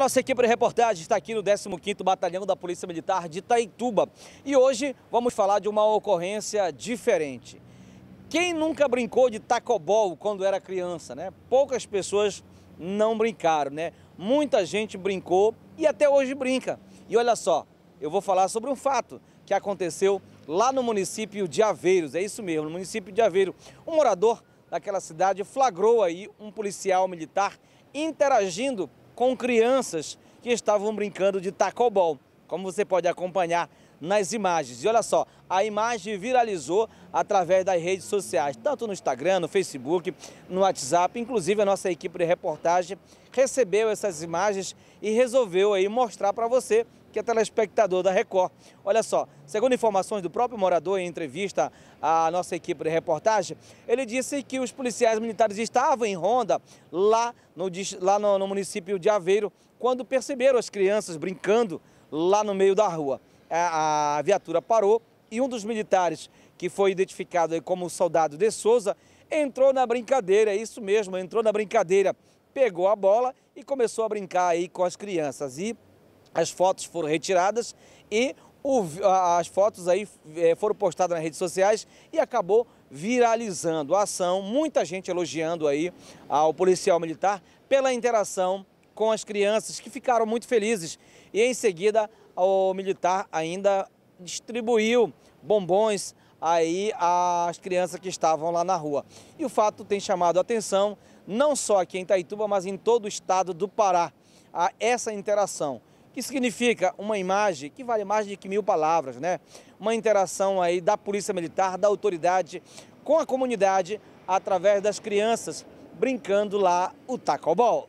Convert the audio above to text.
Nossa equipe de reportagem está aqui no 15º Batalhão da Polícia Militar de Itaituba. E hoje vamos falar de uma ocorrência diferente. Quem nunca brincou de tacobol quando era criança, né? Poucas pessoas não brincaram, né? Muita gente brincou e até hoje brinca. E olha só, eu vou falar sobre um fato que aconteceu lá no município de Aveiros. É isso mesmo, no município de Aveiro. Um morador daquela cidade flagrou aí um policial militar interagindo com crianças que estavam brincando de tacobol, como você pode acompanhar nas imagens. E olha só, a imagem viralizou através das redes sociais, tanto no Instagram, no Facebook, no WhatsApp. Inclusive, a nossa equipe de reportagem recebeu essas imagens e resolveu aí mostrar para você que é telespectador da Record. Olha só, segundo informações do próprio morador em entrevista à nossa equipe de reportagem, ele disse que os policiais militares estavam em ronda lá no, lá no, no município de Aveiro quando perceberam as crianças brincando lá no meio da rua. É, a, a viatura parou e um dos militares, que foi identificado como o soldado de Souza, entrou na brincadeira, é isso mesmo, entrou na brincadeira, pegou a bola e começou a brincar aí com as crianças. E as fotos foram retiradas e o, as fotos aí é, foram postadas nas redes sociais e acabou viralizando a ação. Muita gente elogiando aí ao policial militar pela interação com as crianças que ficaram muito felizes. E em seguida o militar ainda distribuiu bombons aí às crianças que estavam lá na rua. E o fato tem chamado a atenção não só aqui em Itaituba, mas em todo o estado do Pará, a essa interação que significa uma imagem que vale mais de que mil palavras, né? Uma interação aí da Polícia Militar, da autoridade com a comunidade através das crianças brincando lá o tacobol.